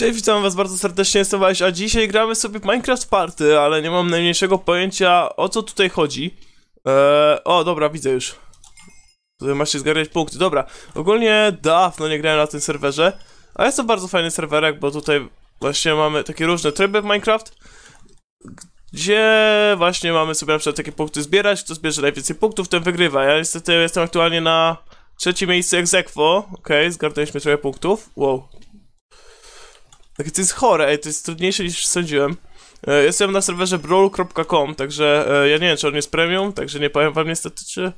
Cześć, witam was bardzo serdecznie, jestem Waś, a dzisiaj gramy sobie Minecraft Party, ale nie mam najmniejszego pojęcia o co tutaj chodzi. Eee, o, dobra, widzę już. Tutaj macie zgarniać punkty, dobra. Ogólnie dawno nie grałem na tym serwerze, a jest to bardzo fajny serwerek, bo tutaj właśnie mamy takie różne tryby w Minecraft, gdzie właśnie mamy sobie na przykład takie punkty zbierać, kto zbierze najwięcej punktów, ten wygrywa. Ja niestety jestem aktualnie na trzecim miejscu ex aequo, okej, okay, zgarnęliśmy trochę punktów, wow, tak, to jest chore, ej, to jest trudniejsze niż sądziłem. E, jestem na serwerze brawl.com, także e, ja nie wiem, czy on jest premium, także nie powiem wam niestety, czy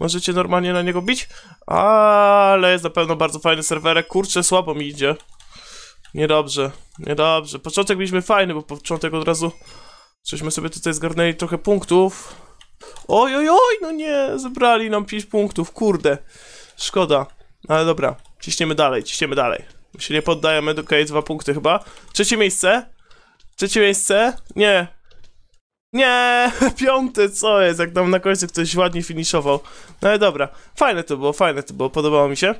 możecie normalnie na niego bić, ale jest na pewno bardzo fajny serwerek. Kurczę, słabo mi idzie. Niedobrze, niedobrze. Początek byliśmy fajny, bo początek od razu żeśmy sobie tutaj zgarnęli trochę punktów. Oj, oj, oj, no nie, zebrali nam 5 punktów, kurde. Szkoda, ale dobra, ciśniemy dalej, ciśniemy dalej się nie poddajemy, okej, dwa punkty chyba. Trzecie miejsce? Trzecie miejsce? Nie. Nie, piąty, co jest, jak tam na końcu ktoś ładnie finiszował. No ale dobra, fajne to było, fajne to było, podobało mi się.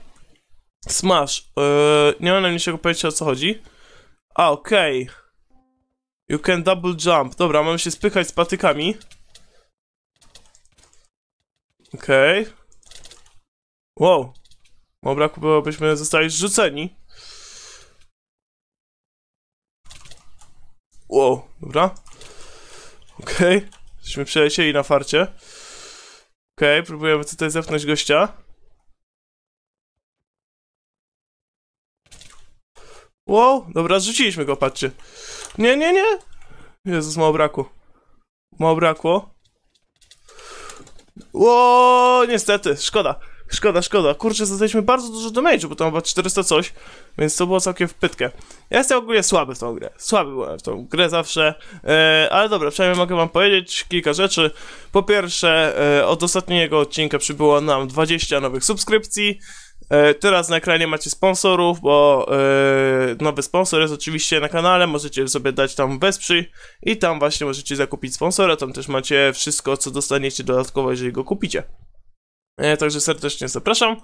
Smash, yy, nie mam najmniejszego pojęcia o co chodzi. A, okej. Okay. You can double jump. Dobra, mam się spychać z patykami. Okej. Okay. Wow. Dobra, byśmy zostali zrzuceni. Wow, dobra. Okej, okay. jesteśmy przelecieli na farcie. Okej, okay, próbujemy tutaj zepchnąć gościa. Wow, dobra, zrzuciliśmy go, patrzcie. Nie, nie, nie. Jezus, mało brakło. Mało brakło. Ło, niestety, szkoda. Szkoda, szkoda. Kurczę, zadaliśmy bardzo dużo damage, bo to chyba 400 coś, więc to było całkiem w pytkę. Ja jestem ogólnie słaby w tą grę. Słaby byłem w tą grę zawsze. E, ale dobra, przynajmniej mogę wam powiedzieć kilka rzeczy. Po pierwsze, e, od ostatniego odcinka przybyło nam 20 nowych subskrypcji. E, teraz na ekranie macie sponsorów, bo e, nowy sponsor jest oczywiście na kanale, możecie sobie dać tam wesprzyj i tam właśnie możecie zakupić sponsora, tam też macie wszystko, co dostaniecie dodatkowo, jeżeli go kupicie. E, także serdecznie zapraszam.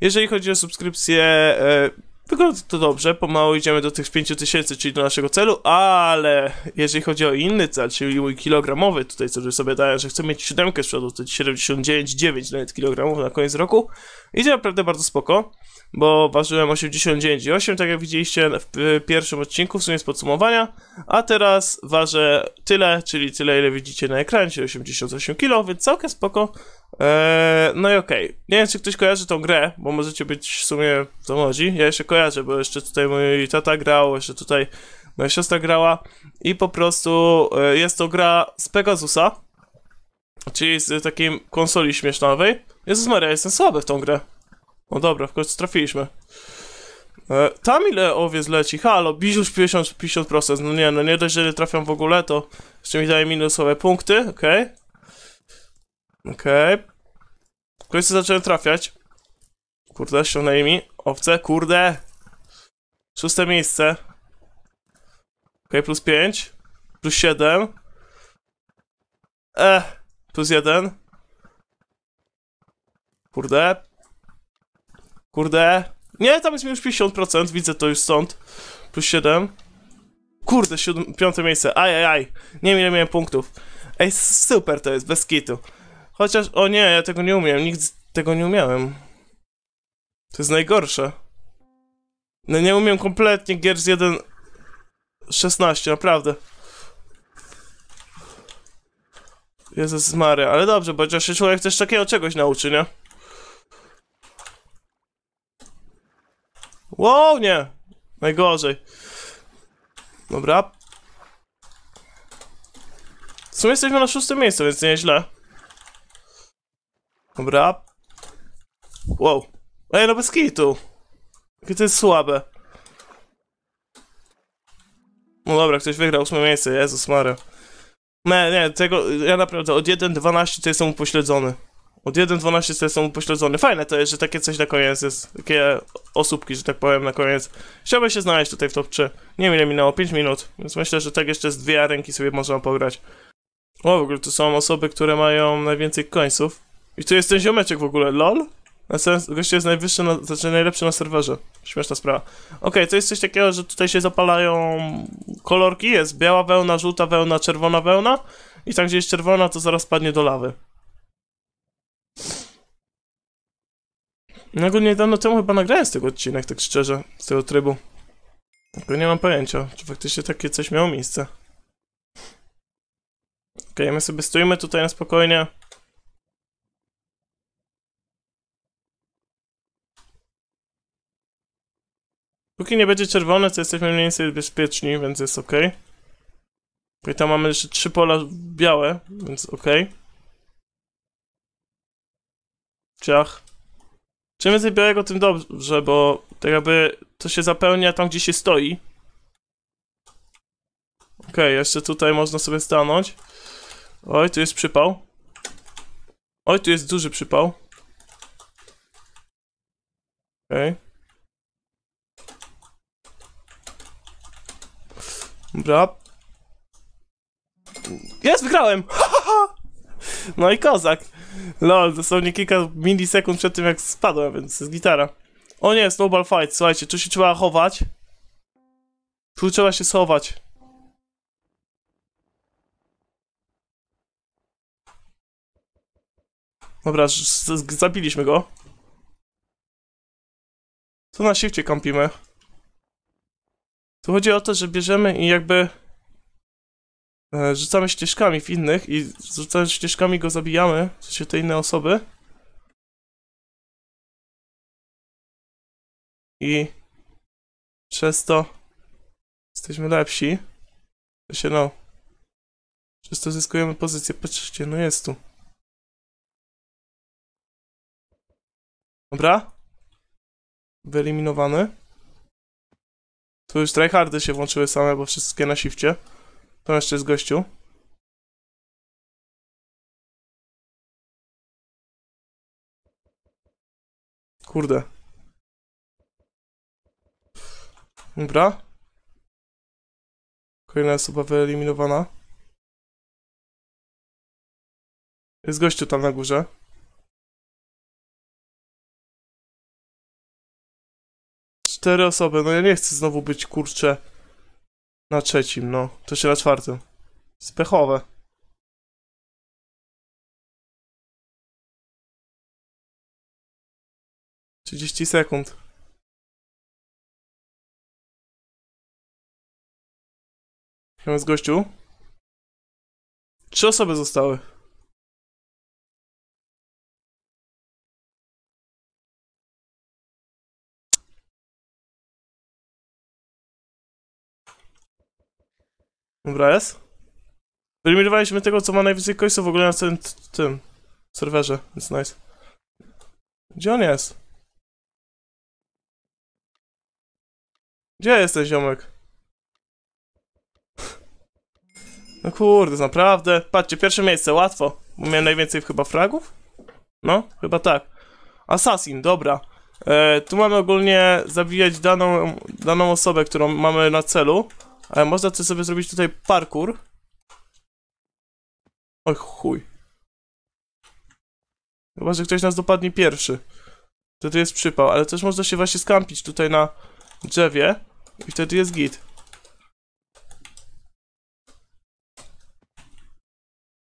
Jeżeli chodzi o subskrypcję, e, wygląda to dobrze, pomału idziemy do tych 5000, czyli do naszego celu, ale jeżeli chodzi o inny cel, czyli mój kilogramowy, tutaj co sobie daję, że chcę mieć 7 z przodu, to 79,9 nawet kilogramów na koniec roku, idzie naprawdę bardzo spoko, bo ważyłem 89,8, tak jak widzieliście w pierwszym odcinku, w sumie z podsumowania, a teraz ważę tyle, czyli tyle ile widzicie na ekranie, 88 kg, więc całkiem spoko, Eee, no i okej. Okay. Nie wiem, czy ktoś kojarzy tą grę, bo możecie być w sumie to młodzi. Ja jeszcze kojarzę, bo jeszcze tutaj mój tata grał, jeszcze tutaj moja siostra grała i po prostu e, jest to gra z Pegasusa, czyli z takiej konsoli śmiesznowej. Jezus Maria, jestem słaby w tą grę. No dobra, w końcu trafiliśmy. E, tam ile owiec leci? Halo, bizuś 50, 50%. No nie, no nie dość, że nie trafiam w ogóle, to jeszcze mi daje minusowe punkty, okej. Okay. Okej. Okay. W końcu zacząłem trafiać. Kurde, ściągnęli mi. Owce, kurde. Szóste miejsce. Okej, okay, plus 5. Plus 7. E, plus 1. Kurde. Kurde. Nie, tam jest mi już 50%, widzę to już stąd. Plus 7. Kurde, siódme, piąte miejsce. Ajajaj. Aj, aj. Nie wiem miałem punktów. Ej, super to jest, bez kitu. Chociaż, o nie, ja tego nie umiem, nikt tego nie umiałem. To jest najgorsze. No nie umiem kompletnie gier z 1... 16, naprawdę. Jezus Maria, ale dobrze, bo chociaż się człowiek też takiego czegoś nauczy, nie? Wow, nie! Najgorzej. Dobra. W sumie jesteśmy na szóstym miejscu, więc nieźle. Dobra. Wow. Ej, no bez kitu. Jakie to jest słabe. No dobra, ktoś wygrał 8 miejsce, Jezus Maria. Nie, nie, tego, ja naprawdę, od 1.12 to jestem upośledzony. Od 1.12 to jestem upośledzony. Fajne to jest, że takie coś na koniec jest, takie osóbki, że tak powiem, na koniec. Chciałbym się znaleźć tutaj w top 3. Nie wiem ile minęło, 5 minut, więc myślę, że tak jeszcze z dwie ręki sobie można pograć. O, w ogóle to są osoby, które mają najwięcej końców. I tu jest ten ziomeczek w ogóle, lol? Na gościu jest najwyższy, na, znaczy najlepszy na serwerze. Śmieszna sprawa. Okej, okay, to jest coś takiego, że tutaj się zapalają kolorki. Jest biała wełna, żółta wełna, czerwona wełna. I tam, gdzie jest czerwona, to zaraz padnie do lawy. No ogólnie dawno temu chyba nagrałem z tego odcinek, tak szczerze, z tego trybu. Tylko nie mam pojęcia, czy faktycznie takie coś miało miejsce. Okej, okay, my sobie stoimy tutaj na spokojnie. Póki nie będzie czerwone, to jesteśmy mniej więcej bezpieczni, więc jest ok. I tam mamy jeszcze trzy pola białe, więc ok. Ciach. Czym więcej białego, tym dobrze, bo tak jakby to się zapełnia tam, gdzie się stoi. Ok, jeszcze tutaj można sobie stanąć. Oj, tu jest przypał. Oj, tu jest duży przypał. Okej. Okay. Dobra. Jest, wygrałem! no i kozak. Lol, dosłownie kilka milisekund przed tym jak spadłem, więc jest gitara. O nie, snowball fight, słuchajcie, tu się trzeba chować. Tu trzeba się schować. Dobra, zabiliśmy go. Tu na shifcie kąpimy. Tu chodzi o to, że bierzemy i jakby e, rzucamy ścieżkami w innych i rzucając ścieżkami go zabijamy, w sensie te inne osoby. I przez to jesteśmy lepsi. To się no. Przez to zyskujemy pozycję. Patrzcie, no jest tu. Dobra. Wyeliminowany. Tu już tryhardy się włączyły same, bo wszystkie na shifcie. To jeszcze jest gościu. Kurde. Dobra. Kolejna osoba wyeliminowana. Jest gościu tam na górze. cztery osoby. No ja nie chcę znowu być, kurczę, na trzecim, no. To się na czwartym. Spechowe. Trzydzieści sekund. Chyba z gościu? Trzy osoby zostały. Dobra jest? Wyeliminowaliśmy tego, co ma najwięcej końców w ogóle na całym tym serwerze, więc nice. Gdzie on jest? Gdzie jesteś, ziomek? No kurde, naprawdę. Patrzcie, pierwsze miejsce, łatwo. Bo miałem najwięcej chyba fragów? No, chyba tak. Assassin, dobra. E, tu mamy ogólnie zabijać daną, daną osobę, którą mamy na celu. Ale można to sobie zrobić tutaj parkour. Oj chuj. Chyba, że ktoś nas dopadnie pierwszy. Wtedy jest przypał, ale też można się właśnie skampić tutaj na drzewie. I wtedy jest git.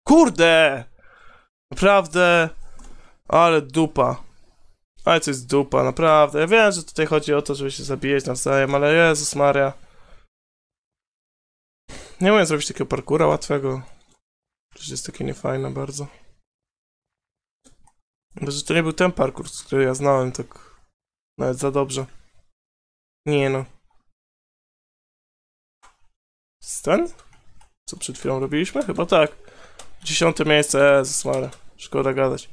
Kurde! Naprawdę... Ale dupa. Ale to jest dupa, naprawdę. Ja wiem, że tutaj chodzi o to, żeby się zabijać nawzajem, ale Jezus Maria. Nie umiem zrobić takiego parkura łatwego. Przecież jest takie niefajne bardzo. Bo że to nie był ten parkur, który ja znałem tak nawet za dobrze. Nie no. Ten? Co przed chwilą robiliśmy? Chyba tak. Dziesiąte miejsce, Jezus Szkoda gadać.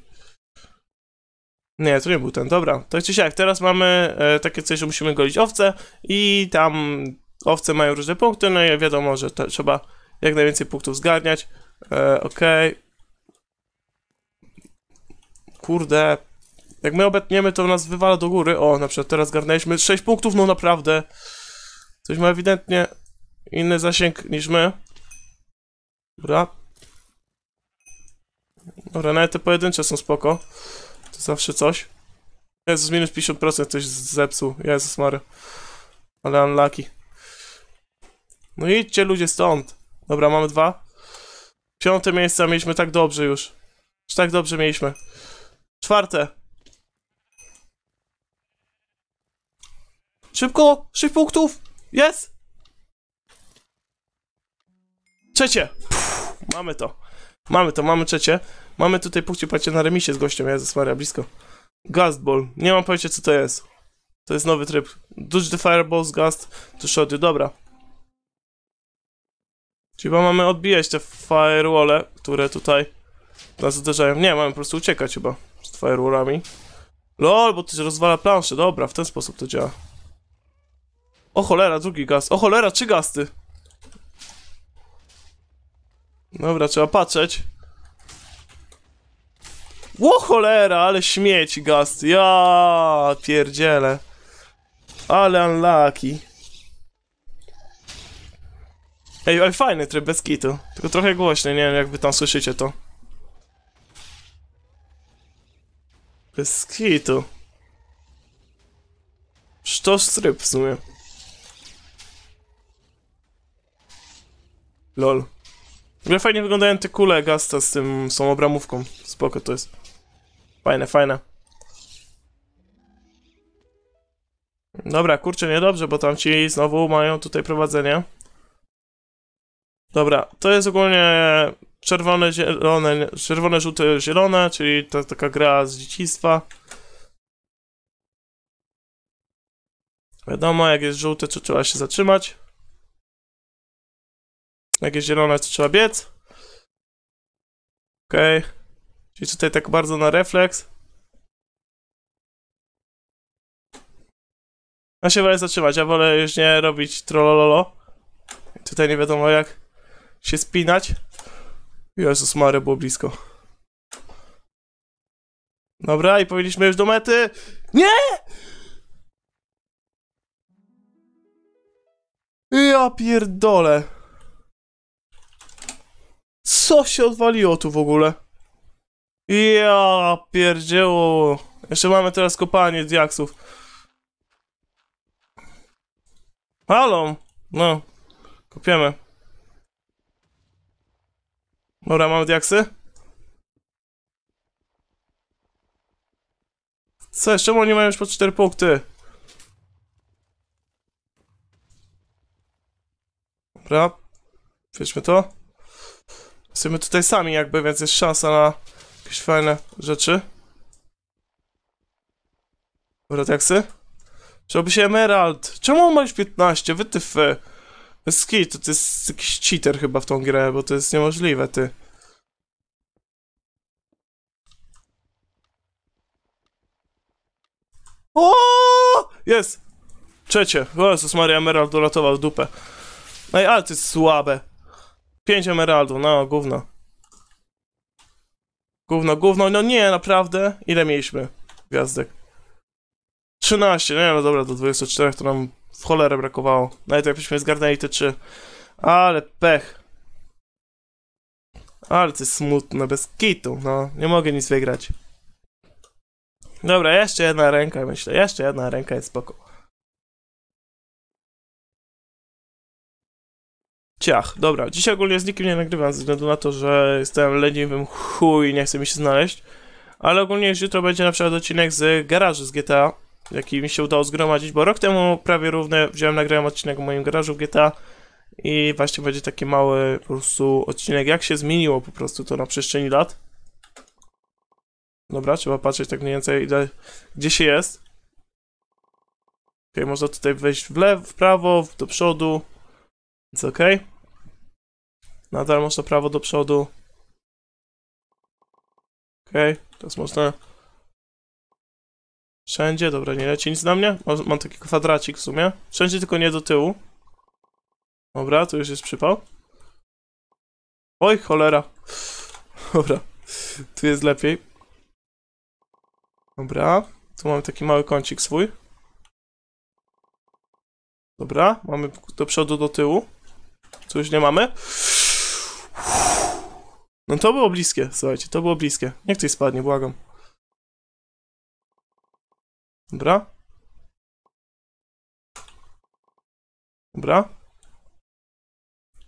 Nie, to nie był ten, dobra. Tak czy siak, teraz mamy e, takie coś, że musimy golić owce i tam Owce mają różne punkty, no i wiadomo, że trzeba jak najwięcej punktów zgarniać. E, ok. Kurde. Jak my obetniemy, to nas wywala do góry. O, na przykład teraz zgarnęliśmy 6 punktów, no naprawdę. Coś ma ewidentnie inny zasięg niż my. Dobra. Dobra, nawet te pojedyncze są spoko. To zawsze coś. Jezus, minus 50% coś zepsuł. Jezus Mary. Ale unlucky. No idźcie ludzie stąd. Dobra, mamy dwa. Piąte miejsca mieliśmy tak dobrze już. Już tak dobrze mieliśmy. Czwarte. Szybko! Sześć punktów! Jest! Trzecie! mamy to. Mamy to, mamy trzecie. Mamy tutaj punkcie, patrzcie, na remisie z gościem, Jezus Maria, blisko. ball. Nie mam pojęcia, co to jest. To jest nowy tryb. Dodge the fireballs, gast, to shot you. Dobra. Chyba mamy odbijać te firewole, które tutaj nas uderzają. Nie, mamy po prostu uciekać chyba z firewallami. LOL, bo to się rozwala planszę. Dobra, w ten sposób to działa. O cholera, drugi gaz. O cholera, trzy gasty. Dobra, trzeba patrzeć. Ło cholera, ale śmieci gast. Ja pierdziele. Ale unlucky. Ej, ale fajny tryb bez kitu. Tylko trochę głośny, nie wiem jakby tam słyszycie to. Bez kitu. Sztos tryb w sumie. Lol. W fajnie wyglądają te kule Gasta z tym, z tą obramówką. Spoko to jest. Fajne, fajne. Dobra, kurczę, niedobrze, bo tam ci znowu mają tutaj prowadzenie. Dobra, to jest ogólnie czerwone, zielone, czerwone, żółte, zielone, czyli to taka gra z dzieciństwa. Wiadomo, jak jest żółte, to trzeba się zatrzymać. Jak jest zielone, to trzeba biec. Okej. Okay. Czyli tutaj tak bardzo na refleks. A się wolę zatrzymać, ja wolę już nie robić trollololo. Tutaj nie wiadomo jak się spinać. Jezus Mary, było blisko. Dobra, i powinniśmy już do mety. Nie! Ja pierdolę. Co się odwaliło tu w ogóle? Ja pierdzieło. Jeszcze mamy teraz kopanie diaksów. Halo! No. Kopiemy. Dobra, mamy diaksy? Co, jeszcze oni mają już po 4 punkty? Dobra. Wiedzmy to. Jesteśmy tutaj sami jakby, więc jest szansa na jakieś fajne rzeczy. Dobra, diaksy? Trzeba by się emerald. Czemu on ma już 15? Wytyfy. Skit, to, to jest jakiś cheater chyba w tą grę, bo to jest niemożliwe, ty. O! Jest! Trzecie. O Jezus Maria, Emerald uratował dupę. Ej, ale to jest słabe. Pięć emeraldów, no, gówno. Gówno, gówno, no nie, naprawdę. Ile mieliśmy? Gwiazdek. 13, nie, no dobra, do 24 to nam w cholerę brakowało. Nawet jakbyśmy zgarnęli te trzy. Ale pech. Ale to jest smutne, bez kitu, no. Nie mogę nic wygrać. Dobra, jeszcze jedna ręka, myślę. Jeszcze jedna ręka jest spoko. Ciach, dobra. Dzisiaj ogólnie z nikim nie nagrywam, ze względu na to, że jestem leniwym chuj i nie chcę mi się znaleźć. Ale ogólnie już jutro będzie na przykład odcinek z garażu z GTA jaki mi się udało zgromadzić, bo rok temu prawie równy wziąłem, nagrałem odcinek w moim garażu w GTA i właśnie będzie taki mały po prostu odcinek, jak się zmieniło po prostu to na przestrzeni lat. Dobra, trzeba patrzeć tak mniej więcej, ile, gdzie się jest. Ok, można tutaj wejść w lewo, w prawo, do przodu. Więc ok. Nadal można prawo do przodu. Ok, teraz można Wszędzie, dobra, nie leci nic na mnie. Mam, taki kwadracik w sumie. Wszędzie, tylko nie do tyłu. Dobra, tu już jest przypał. Oj, cholera. Dobra, tu jest lepiej. Dobra, tu mamy taki mały kącik swój. Dobra, mamy do przodu, do tyłu. Tu już nie mamy. No to było bliskie, słuchajcie, to było bliskie. Niech tutaj spadnie, błagam. Dobra. Dobra.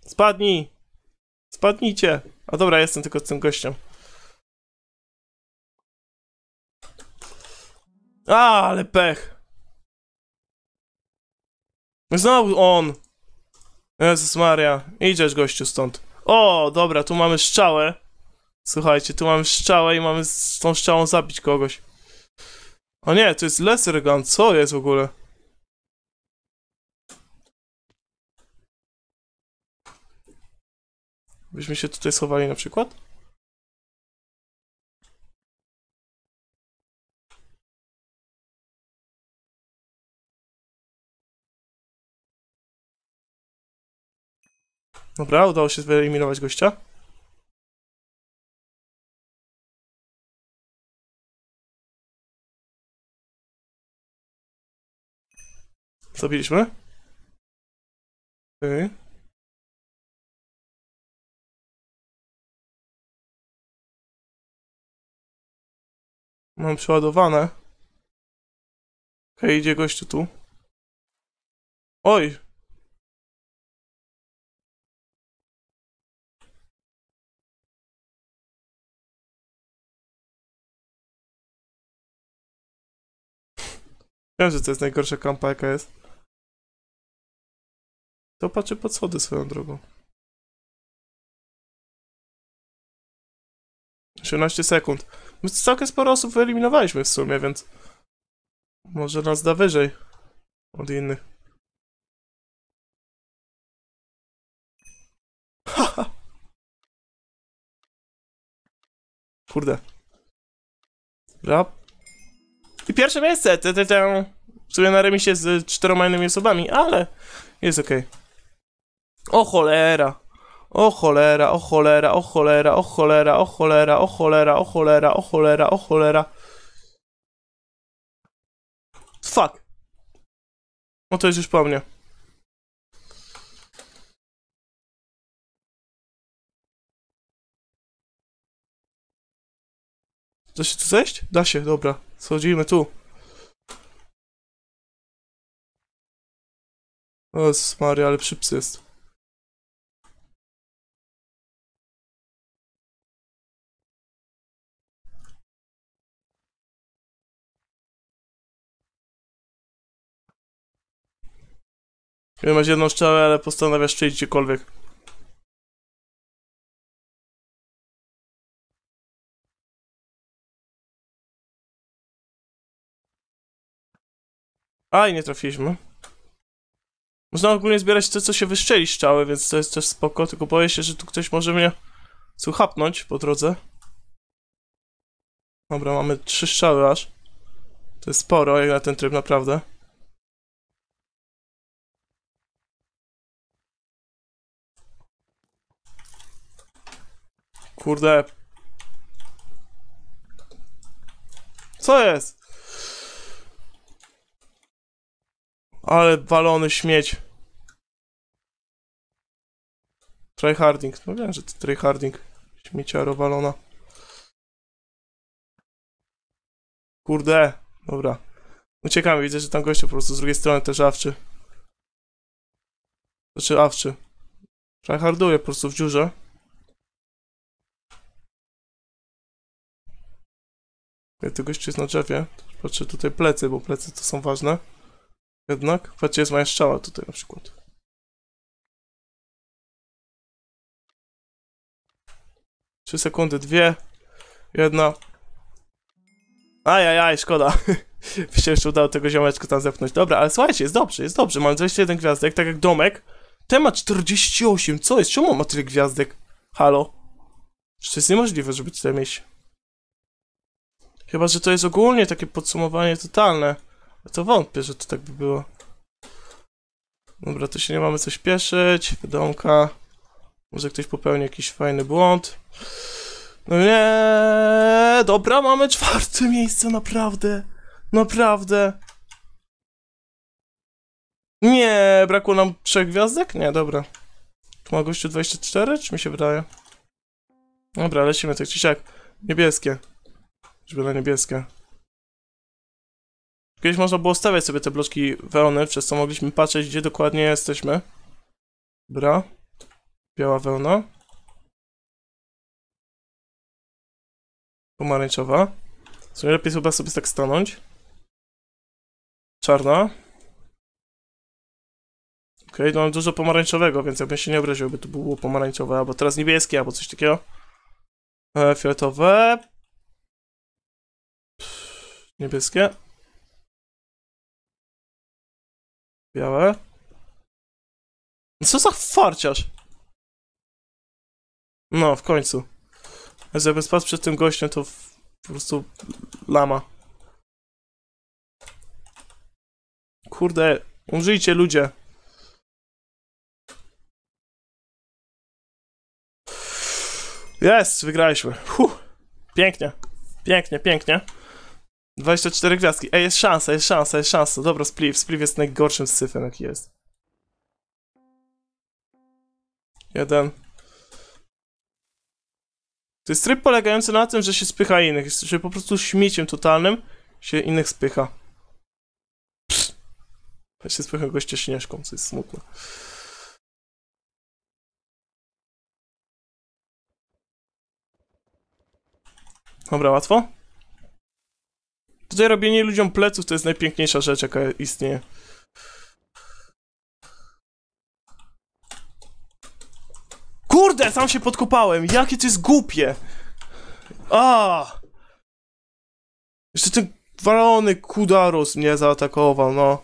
Spadnij! Spadnijcie! A dobra, jestem tylko z tym gościem. A, ale pech! Znowu on! Jezus Maria, idziesz gościu stąd. O, dobra, tu mamy szczałę. Słuchajcie, tu mamy szczałę i mamy z tą szczałą zabić kogoś. O nie, to jest Lesser Gun, co jest w ogóle? Byśmy się tutaj schowali na przykład? Dobra, udało się wyeliminować gościa. Zrobiliśmy? Okej. Okay. Mam przeładowane. Okej, okay, idzie gościu tu. Oj! Wiem, że to jest najgorsza kampa jaka jest. To patrzy pod schody swoją drogą. 18 sekund. My całkiem sporo osób wyeliminowaliśmy w sumie, więc... Może nas da wyżej od innych. Haha. Kurde. Rap. I pierwsze miejsce! Te, te, te. W sumie na remisie z czteroma innymi osobami, ale jest okej. Okay. O cholera! O cholera, o cholera, o cholera, o cholera, o cholera, o cholera, o cholera, o cholera, o cholera. Fuck. No to jest już po mnie. Da się tu zejść? Da się, dobra. Schodzimy tu. O Maria, ale przyps jest. Kiedy masz jedną strzałę, ale postanawiasz czyjś gdziekolwiek. A, i nie trafiliśmy. Można ogólnie zbierać to, co się wyszczeli szczały, więc to jest też spoko, tylko boję się, że tu ktoś może mnie słuchapnąć po drodze. Dobra, mamy trzy strzały aż. To jest sporo, jak na ten tryb, naprawdę. Kurde. Co jest? Ale balony śmieć. Tryharding. No wiem, że to tryharding. Śmieciaro walona. Kurde. Dobra. Uciekamy. Widzę, że tam gościa po prostu z drugiej strony też awczy. Znaczy awczy. Tryharduje po prostu w dziurze. Ja tu jest na drzewie. Patrzę tutaj plecy, bo plecy to są ważne. Jednak, patrzcie, jest moja strzała tutaj na przykład. Trzy sekundy, dwie, jedna. Ajajaj, szkoda. Mi się jeszcze udało tego ziomeczka tam zepnąć. Dobra, ale słuchajcie, jest dobrze, jest dobrze. Mam 21 gwiazdek, tak jak domek. Temat 48, co jest? Czemu ma tyle gwiazdek? Halo? Przecież to jest niemożliwe, żeby tyle mieć. Chyba, że to jest ogólnie takie podsumowanie totalne. To wątpię, że to tak by było. Dobra, to się nie mamy coś pieszyć. Wiadomka. Może ktoś popełni jakiś fajny błąd. No nie, dobra, mamy czwarte miejsce, naprawdę. Naprawdę. Nie, brakło nam trzech gwiazdek? Nie, dobra. Tu ma gościu 24, czy mi się wydaje? Dobra, lecimy tak czy siak. Niebieskie żeby niebieskie. Kiedyś można było stawiać sobie te bloczki wełny, przez co mogliśmy patrzeć, gdzie dokładnie jesteśmy. Bra. Biała wełna. Pomarańczowa. sumie lepiej chyba sobie tak stanąć. Czarna. Okej, okay, no mam dużo pomarańczowego, więc ja bym się nie obraził, by to było pomarańczowe, albo teraz niebieskie, albo coś takiego. E, fioletowe. Niebieskie. Białe. Co za farciarz? No, w końcu. Więc jakby spadł przed tym gościem, to po prostu lama. Kurde, umrzyjcie ludzie. Jest, wygraliśmy. Huh. Pięknie, pięknie, pięknie. 24 gwiazdki. Ej, jest szansa, jest szansa, jest szansa. No dobra, Spliff. Spliff jest najgorszym syfem, jaki jest. Jeden. To jest tryb polegający na tym, że się spycha innych. Jest się po prostu śmiciem totalnym się innych spycha. Psz. Ja się spycha goście śnieżką, co jest smutne. Dobra, łatwo? Tutaj robienie ludziom pleców to jest najpiękniejsza rzecz, jaka istnieje. Kurde, sam się podkopałem! Jakie to jest głupie! A! Jeszcze ten walony Kudarus mnie zaatakował, no.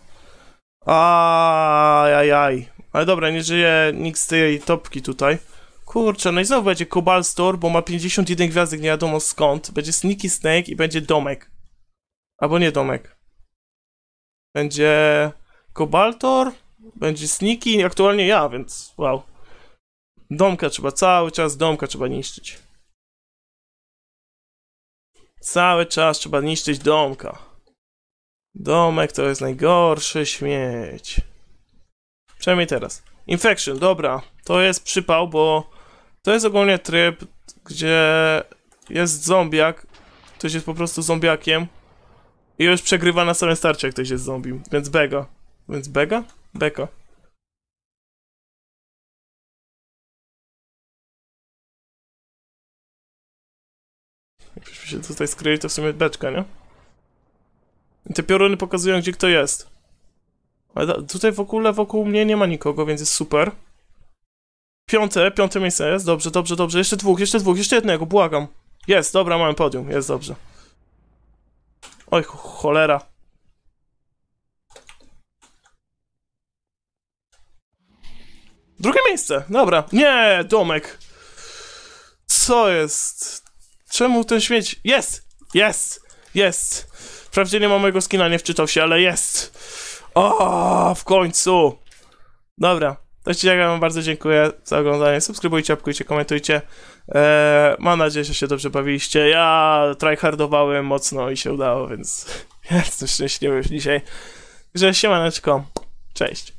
jajaj. Ale dobra, nie żyje nikt z tej topki tutaj. Kurczę, no i znowu będzie Cobalt Store, bo ma 51 gwiazdek, nie wiadomo skąd. Będzie Sneaky Snake i będzie domek. Albo nie Domek. Będzie Kobaltor, będzie Sniki i aktualnie ja, więc wow. Domka trzeba cały czas, domka trzeba niszczyć. Cały czas trzeba niszczyć domka. Domek to jest najgorszy śmieć. Przynajmniej teraz. Infection, dobra. To jest przypał, bo to jest ogólnie tryb, gdzie jest zombiak. Ktoś jest po prostu zombiakiem. I już przegrywa na samym starcie, jak ktoś jest zombie. Więc Bego. Więc Bega? Beko. Jakbyśmy się tutaj skryli, to w sumie beczka, nie? I te pioruny pokazują, gdzie kto jest. Ale tutaj w ogóle wokół mnie nie ma nikogo, więc jest super. Piąte, piąte miejsce jest. Dobrze, dobrze, dobrze. Jeszcze dwóch, jeszcze dwóch, jeszcze jednego, błagam. Jest, dobra, mamy podium, jest dobrze. Oj, cholera. Drugie miejsce, dobra. Nie, domek. Co jest? Czemu ten śmieć? Jest! Jest! Jest! Wprawdzie nie mam mojego skina, nie wczytał się, ale jest! O, w końcu! Dobra. To ci ja wam bardzo dziękuję za oglądanie. Subskrybujcie, apkujcie, komentujcie. E, mam nadzieję, że się dobrze bawiliście. Ja tryhardowałem mocno i się udało, więc ja jestem szczęśliwy już dzisiaj. Że siemaneczko, cześć.